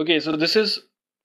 okay so this is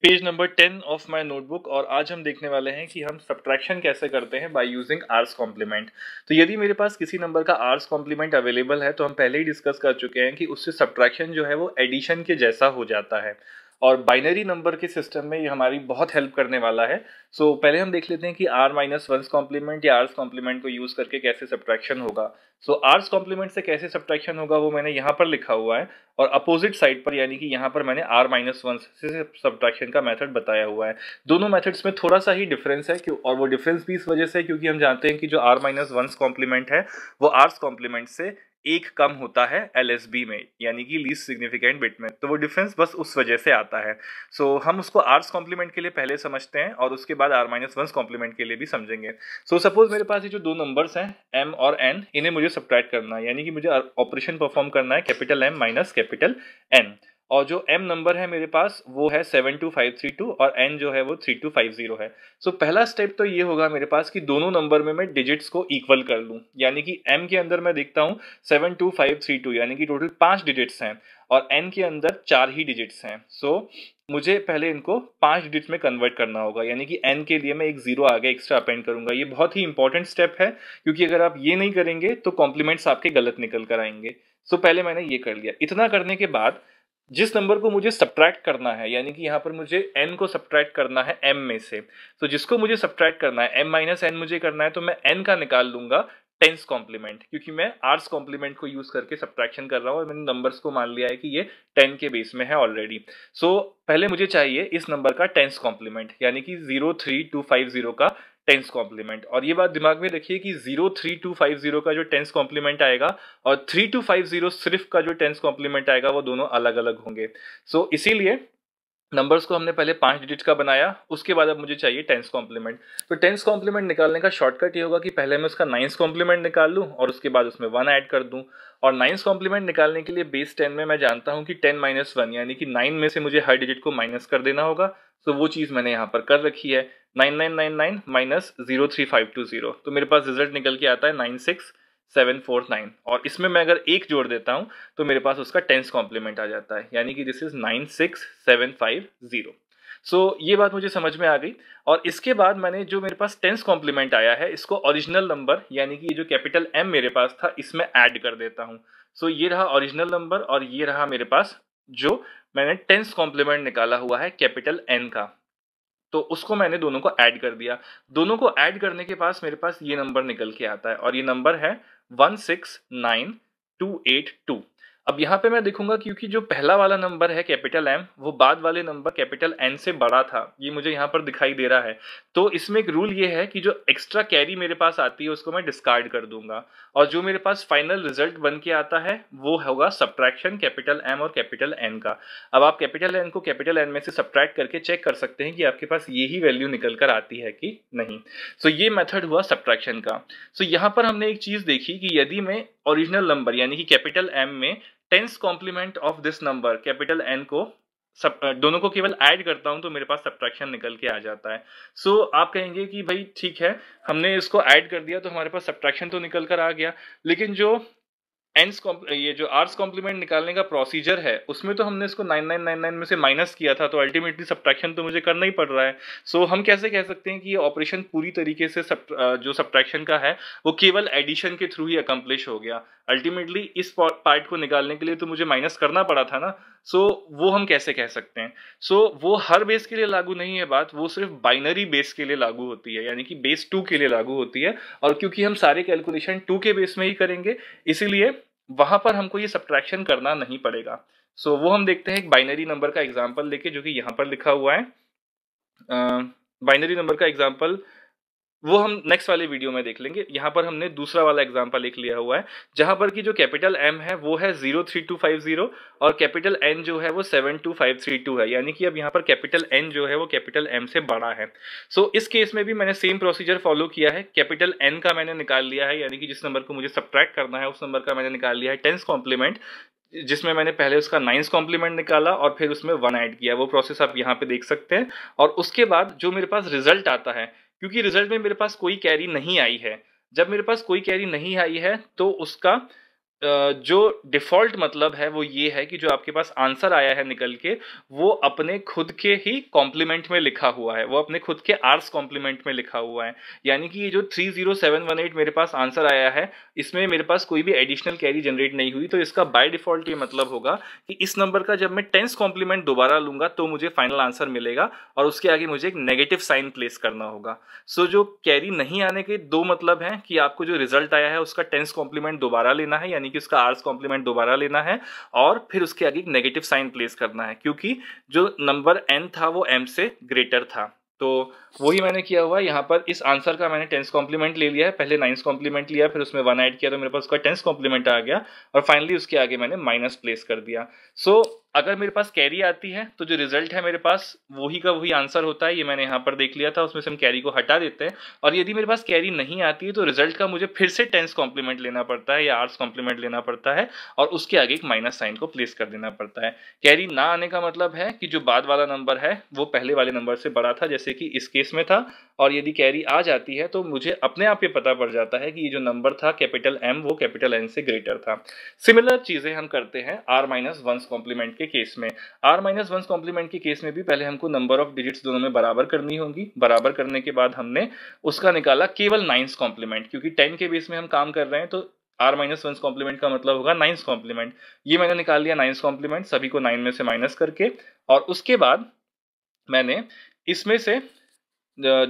page number ten of my notebook और आज हम देखने वाले हैं कि हम सब्ट्रैक्शन कैसे करते हैं बाय यूजिंग आर्स कॉम्प्लीमेंट तो यदि मेरे पास किसी नंबर का आर्स कॉम्प्लीमेंट अवेलेबल है तो हम पहले ही डिस्कस कर चुके हैं कि उससे सब्ट्रैक्शन जो है वो एडिशन के जैसा हो जाता है और बाइनरी नंबर के सिस्टम में ये हमारी बहुत हेल्प करने वाला है सो so, पहले हम देख लेते हैं कि आर माइनस वंस कॉम्प्लीमेंट या आर्स कॉम्प्लीमेंट को यूज़ करके कैसे सब्ट्रैक्शन होगा सो आर्स कॉम्प्लीमेंट से कैसे सब्ट्रैक्शन होगा वो मैंने यहाँ पर लिखा हुआ है और अपोजिट साइड पर यानी कि यहाँ पर मैंने आर माइनस वन से सब्ट्रैक्शन का मैथड बताया हुआ है दोनों मैथड्स में थोड़ा सा ही डिफरेंस है क्यों और वो डिफरेंस भी इस वजह से क्योंकि हम जानते हैं कि जो आर माइनस वंस कॉम्प्लीमेंट है वो आर्स कॉम्प्लीमेंट से एक कम होता है एल में यानी कि लीस्ट सिग्निफिकेंट बिट में तो वो डिफरेंस बस उस वजह से आता है सो so, हम उसको आर्स कॉम्प्लीमेंट के लिए पहले समझते हैं और उसके बाद आर माइनस वन कॉम्प्लीमेंट के लिए भी समझेंगे सो so, सपोज मेरे पास ये जो दो नंबर्स हैं एम और एन इन्हें मुझे सब्ट्रैक्ट करना है यानी कि मुझे ऑपरेशन परफॉर्म करना है capital M minus capital N और जो एम नंबर है मेरे पास वो है seven two five three two और एन जो है वो थ्री टू फाइव जीरो है सो so, पहला स्टेप तो ये होगा मेरे पास कि दोनों नंबर में मैं डिजिट्स को इक्वल कर लूँ यानी कि एम के अंदर मैं देखता हूँ seven two five three two यानी कि टोटल पांच डिजिट्स हैं और एन के अंदर चार ही डिजिट्स हैं सो so, मुझे पहले इनको पांच डिजिट में कन्वर्ट करना होगा यानी कि एन के लिए मैं एक जीरो आगे एक्स्ट्रा अपेंड करूंगा ये बहुत ही इंपॉर्टेंट स्टेप है क्योंकि अगर आप ये नहीं करेंगे तो कॉम्प्लीमेंट्स आपके गलत निकल कर आएंगे सो so, पहले मैंने ये कर लिया इतना करने के बाद जिस नंबर को मुझे सब्ट्रैक्ट करना है यानी कि यहाँ पर मुझे एन को सब्ट्रैक्ट करना है एम में से तो जिसको मुझे सब्ट्रैक्ट करना है एम माइनस एन मुझे करना है तो मैं एन का निकाल लूंगा टेंस कॉम्प्लीमेंट क्योंकि मैं आर्ट्स कॉम्प्लीमेंट को यूज करके सब्ट्रैक्शन कर रहा हूँ और मैंने नंबर्स को मान लिया है कि ये टेन के बेस में है ऑलरेडी सो so, पहले मुझे चाहिए इस नंबर का टेंस कॉम्प्लीमेंट यानी कि zero three two five zero का टेंस कॉम्प्लीमेंट और ये बात दिमाग में रखिए कि zero three two five zero का जो टेंस कॉम्प्लीमेंट आएगा और थ्री टू फाइव जीरो सिर्फ का जो टेंस कॉम्प्लीमेंट आएगा वो दोनों अलग अलग होंगे सो so, इसीलिए नंबर्स को हमने पहले पांच डिजिट का बनाया उसके बाद अब मुझे चाहिए टेंस कॉम्प्लीमेंट तो टेंस कॉम्प्लीमेंट निकालने का शॉर्टकट ये होगा कि पहले मैं उसका नाइन्स कॉम्प्लीमेंट निकाल लूँ और उसके बाद उसमें वन ऐड कर दूँ और नाइन्स कॉम्प्लीमेंट निकालने के लिए बेस टेन में मैं जानता हूँ कि टेन माइनस वन यानी कि नाइन में से मुझे हर डिजिट को माइनस कर देना होगा तो वो चीज़ मैंने यहाँ पर कर रखी है nine nine nine nine minus zero three five two zero तो मेरे पास रिजल्ट निकल के आता है nine six seven four nine और इसमें मैं अगर एक जोड़ देता हूँ तो मेरे पास उसका टेंस कॉम्प्लीमेंट आ जाता है यानी कि this is nine six seven five zero so ये बात मुझे समझ में आ गई और इसके बाद मैंने जो मेरे पास टेंस कॉम्प्लीमेंट आया है इसको ओरिजिनल नंबर यानी कि ये जो कैपिटल एम मेरे पास था इसमें ऐड कर देता हूँ सो so, ये रहा ओरिजिनल नंबर और ये रहा मेरे पास जो मैंने टेंस कॉम्प्लीमेंट निकाला हुआ है कैपिटल एन का तो उसको मैंने दोनों को ऐड कर दिया दोनों को ऐड करने के पास मेरे पास ये नंबर निकल के आता है और ये नंबर है one six nine two eight two अब यहाँ पे मैं देखूंगा क्योंकि जो पहला वाला नंबर है कैपिटल एम वो बाद वाले नंबर कैपिटल एन से बड़ा था ये मुझे यहाँ पर दिखाई दे रहा है तो इसमें एक रूल ये है कि जो एक्स्ट्रा कैरी मेरे पास आती है उसको मैं डिस्कार्ड कर दूंगा और जो मेरे पास फाइनल रिजल्ट बन के आता है वो होगा सब्ट्रैक्शन कैपिटल एम और कैपिटल एन का अब आप कैपिटल एन को कैपिटल एन में से सब्ट्रैक्ट करके चेक कर सकते हैं कि आपके पास ये वैल्यू निकल कर आती है कि नहीं सो ये मेथड हुआ सब्ट्रैक्शन का सो यहाँ पर हमने एक चीज़ देखी कि यदि मैं ओरिजिनल नंबर यानी कि कैपिटल एम में ten's complement of this number capital N को सब दोनों को केवल ऐड करता हूं तो मेरे पास सब्ट्रैक्शन निकल के आ जाता है सो so, आप कहेंगे कि भाई ठीक है हमने इसको ऐड कर दिया तो हमारे पास सब्ट्रैक्शन तो निकल कर आ गया लेकिन जो एंस ये जो आर्स कॉम्प्लीमेंट निकालने का प्रोसीजर है उसमें तो हमने इसको 9999 में से माइनस किया था तो अल्टीमेटली सब्ट्रैक्शन तो मुझे करना ही पड़ रहा है सो so, हम कैसे कह सकते हैं कि ये ऑपरेशन पूरी तरीके से सब, जो सब्ट्रैक्शन का है वो केवल एडिशन के थ्रू ही अकम्प्लिश हो गया अल्टीमेटली इस पार्ट को निकालने के लिए तो मुझे माइनस करना पड़ा था ना सो so, वो हम कैसे कह सकते हैं सो so, वो हर बेस के लिए लागू नहीं है बात वो सिर्फ बाइनरी बेस के लिए लागू होती है यानी कि बेस टू के लिए लागू होती है और क्योंकि हम सारे कैलकुलेशन टू के बेस में ही करेंगे इसीलिए वहां पर हमको ये सब्ट्रैक्शन करना नहीं पड़ेगा सो so, वो हम देखते हैं एक बाइनरी नंबर का एग्जाम्पल लेके जो कि यहाँ पर लिखा हुआ है बाइनरी uh, नंबर का एग्जाम्पल वो हम नेक्स्ट वाले वीडियो में देख लेंगे यहाँ पर हमने दूसरा वाला एग्जाम्पल लिख लिया हुआ है जहां पर कि जो कैपिटल एम है वो है zero three two five zero और कैपिटल एन जो है वो seven two five three two है यानी कि अब यहाँ पर कैपिटल एन जो है वो कैपिटल एम से बड़ा है सो so, इस केस में भी मैंने सेम प्रोसीजर फॉलो किया है कैपिटल एन का मैंने निकाल लिया है यानी कि जिस नंबर को मुझे सब्ट्रैक्ट करना है उस नंबर का मैंने निकाल लिया है टेंस कॉम्प्लीमेंट जिसमें मैंने पहले उसका नाइन्स कॉम्प्लीमेंट निकाला और फिर उसमें वन ऐड किया वो प्रोसेस आप यहाँ पे देख सकते हैं और उसके बाद जो मेरे पास रिजल्ट आता है क्योंकि रिजल्ट में मेरे पास कोई कैरी नहीं आई है जब मेरे पास कोई कैरी नहीं आई है तो उसका जो डिफॉल्ट मतलब है वो ये है कि जो आपके पास आंसर आया है निकल के वो अपने खुद के ही कॉम्प्लीमेंट में लिखा हुआ है वो अपने खुद के आर्स कॉम्प्लीमेंट में लिखा हुआ है यानी कि ये जो 30718 मेरे पास आंसर आया है इसमें मेरे पास कोई भी एडिशनल कैरी जनरेट नहीं हुई तो इसका बाय डिफॉल्ट ये मतलब होगा कि इस नंबर का जब मैं टेंस कॉम्प्लीमेंट दोबारा लूंगा तो मुझे फाइनल आंसर मिलेगा और उसके आगे मुझे एक नेगेटिव साइन प्लेस करना होगा सो जो कैरी नहीं आने के दो मतलब हैं कि आपको जो रिजल्ट आया है उसका टेंस कॉम्प्लीमेंट दोबारा लेना है यानी यानी कि उसका आर्स कॉम्प्लीमेंट दोबारा लेना है और फिर उसके आगे एक नेगेटिव साइन प्लेस करना है क्योंकि जो नंबर एन था वो एम से ग्रेटर था तो वही मैंने किया हुआ है यहाँ पर इस आंसर का मैंने टेंस कॉम्प्लीमेंट ले लिया है पहले नाइन्स कॉम्प्लीमेंट लिया फिर उसमें वन ऐड किया तो मेरे पास उसका टेंस कॉम्प्लीमेंट आ गया और फाइनली उसके आगे मैंने माइनस प्लेस कर दिया सो so, अगर मेरे पास कैरी आती है तो जो रिजल्ट है मेरे पास वही का वही आंसर होता है ये मैंने यहाँ पर देख लिया था उसमें से हम कैरी को हटा देते हैं और यदि मेरे पास कैरी नहीं आती है तो रिजल्ट का मुझे फिर से टेंस कॉम्प्लीमेंट लेना पड़ता है या आर्ट्स कॉम्प्लीमेंट लेना पड़ता है और उसके आगे एक माइनस साइन को प्लेस कर देना पड़ता है कैरी ना आने का मतलब है कि जो बाद वाला नंबर है वो पहले वाले नंबर से बड़ा था जैसे जैसे कि इस केस में था और यदि कैरी आ जाती है तो मुझे अपने आप ये पता पड़ जाता है कि ये जो नंबर था कैपिटल एम वो कैपिटल एन से ग्रेटर था सिमिलर चीज़ें हम करते हैं आर माइनस वंस कॉम्प्लीमेंट के केस में आर माइनस वंस कॉम्प्लीमेंट के केस में भी पहले हमको नंबर ऑफ डिजिट्स दोनों में बराबर करनी होगी बराबर करने के बाद हमने उसका निकाला केवल नाइन्स कॉम्प्लीमेंट क्योंकि टेन के बेस में हम काम कर रहे हैं तो आर माइनस वंस कॉम्प्लीमेंट का मतलब होगा नाइन्स कॉम्प्लीमेंट ये मैंने निकाल लिया नाइन्स कॉम्प्लीमेंट सभी को नाइन में से माइनस करके और उसके बाद मैंने इसमें से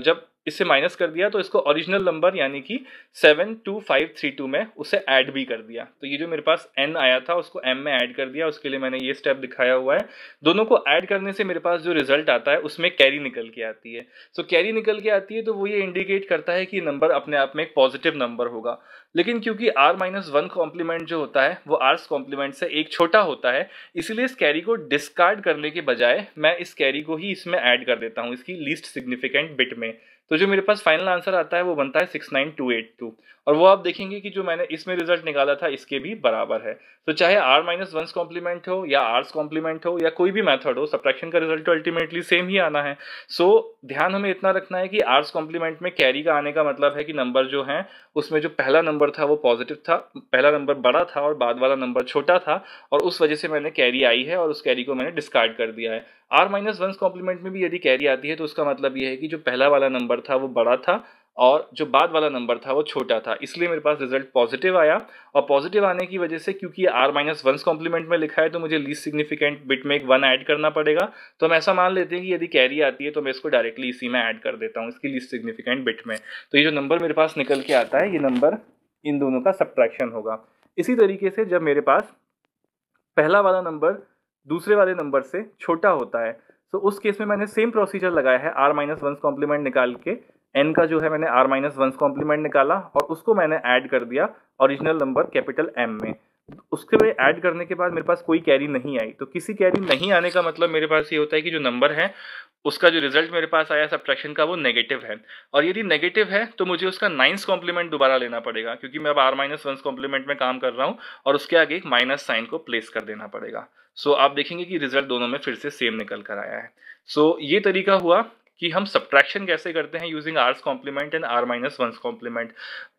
जब इससे माइनस कर दिया तो इसको ओरिजिनल नंबर यानी कि seven two five three two में उसे ऐड भी कर दिया तो ये जो मेरे पास एन आया था उसको एम में ऐड कर दिया उसके लिए मैंने ये स्टेप दिखाया हुआ है दोनों को ऐड करने से मेरे पास जो रिजल्ट आता है उसमें कैरी निकल के आती है सो so, कैरी निकल के आती है तो वो ये इंडिकेट करता है कि नंबर अपने आप में एक पॉजिटिव नंबर होगा लेकिन क्योंकि आर माइनस वन कॉम्प्लीमेंट जो होता है वो आर्स कॉम्प्लीमेंट से एक छोटा होता है इसीलिए इस कैरी को डिस्कार्ड करने के बजाय मैं इस कैरी को ही इसमें ऐड कर देता हूँ इसकी लीस्ट सिग्निफिकेंट बिट में तो जो मेरे पास फाइनल आंसर आता है वो बनता है six nine two eight two और वो आप देखेंगे कि जो मैंने इसमें रिजल्ट निकाला था इसके भी बराबर है तो चाहे आर माइनस वंस कॉम्प्लीमेंट हो या आर्स कॉम्प्लीमेंट हो या कोई भी मेथड हो सब्ट्रैक्शन का रिजल्ट अल्टीमेटली सेम ही आना है सो so, ध्यान हमें इतना रखना है कि आर्स कॉम्प्लीमेंट में कैरी का आने का मतलब है कि नंबर जो है उसमें जो पहला नंबर था वो पॉजिटिव था पहला नंबर बड़ा था और बाद वाला नंबर छोटा था और उस वजह से मैंने कैरी आई है और उस कैरी को मैंने डिस्कार्ड कर दिया है आर माइनस वंस कॉम्प्लीमेंट में भी यदि कैरी आती है तो उसका मतलब यह है कि जो पहला वाला नंबर था वो बड़ा था और जो बाद वाला नंबर था वो छोटा था इसलिए मेरे पास रिजल्ट पॉजिटिव आया और पॉजिटिव आने की वजह से क्योंकि ये आर माइनस वंस कॉम्प्लीमेंट में लिखा है तो मुझे लीस्ट सिग्निफिकेंट बिट में एक वन ऐड करना पड़ेगा तो हम ऐसा मान लेते हैं कि यदि कैरी आती है तो मैं इसको डायरेक्टली इसी में ऐड कर देता हूँ इसकी लीस्ट सिग्निफिकेंट बिट में तो ये जो नंबर मेरे पास निकल के आता है ये नंबर इन दोनों का सब्ट्रैक्शन होगा इसी तरीके से जब मेरे पास पहला वाला नंबर दूसरे वाले नंबर से छोटा होता है तो उस केस में मैंने सेम प्रोसीजर लगाया है आर माइनस वंस कॉम्प्लीमेंट निकाल के एन का जो है मैंने आर माइनस वन कॉम्प्लीमेंट निकाला और उसको मैंने ऐड कर दिया ओरिजिनल नंबर कैपिटल एम में उसके बाद ऐड करने के बाद मेरे पास कोई कैरी नहीं आई तो किसी कैरी नहीं आने का मतलब मेरे पास ये होता है कि जो नंबर है उसका जो रिजल्ट मेरे पास आया सब्ट्रैक्शन का वो नेगेटिव है और यदि नेगेटिव है तो मुझे उसका नाइन्स कॉम्प्लीमेंट दोबारा लेना पड़ेगा क्योंकि मैं अब आर माइनस वन कॉम्प्लीमेंट में काम कर रहा हूँ और उसके आगे एक माइनस साइन को प्लेस कर देना पड़ेगा सो so, आप देखेंगे कि रिजल्ट दोनों में फिर से सेम निकल कर आया है सो so, ये तरीका हुआ कि हम सब्ट्रैक्शन कैसे करते हैं using R's complement and R minus one's complement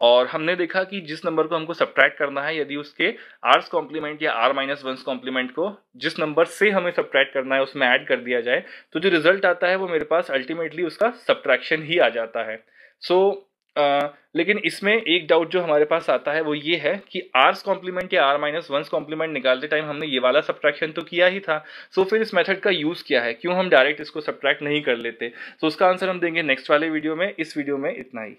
और हमने देखा कि जिस नंबर को हमको सब्ट्रैक्ट करना है यदि उसके आर्स कॉम्प्लीमेंट या आर माइनस वंस कॉम्प्लीमेंट को जिस नंबर से हमें सब्ट्रैक्ट करना है उसमें ऐड कर दिया जाए तो जो रिजल्ट आता है वो मेरे पास अल्टीमेटली उसका सब्ट्रैक्शन ही आ जाता है सो so, आ, लेकिन इसमें एक डाउट जो हमारे पास आता है वो ये है कि आर्स कॉम्प्लीमेंट या आर माइनस वंस कॉम्प्लीमेंट निकालते टाइम हमने ये वाला सब्ट्रैक्शन तो किया ही था सो फिर इस मेथड का यूज़ क्या है क्यों हम डायरेक्ट इसको सब्ट्रैक्ट नहीं कर लेते तो उसका आंसर हम देंगे नेक्स्ट वाले वीडियो में इस वीडियो में इतना ही